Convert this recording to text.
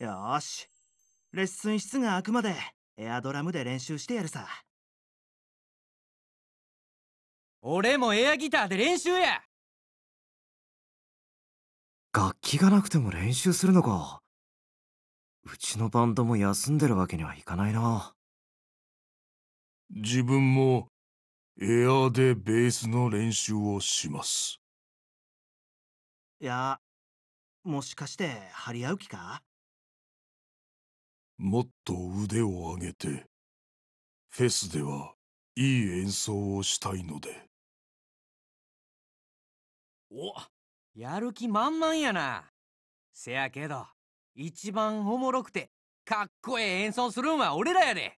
よーし。レッスン室が開くまでエアドラムで練習してやるさ。俺もエアギターで練習や楽器がなくても練習するのか。うちのバンドも休んでるわけにはいかないな。自分もエアでベースの練習をします。いや、もしかして張り合う気かもっと腕を上げて、フェスではいい演奏をしたいので。お、やる気満々やな。せやけど、一番おもろくて、かっこええ演奏するんは俺らやで。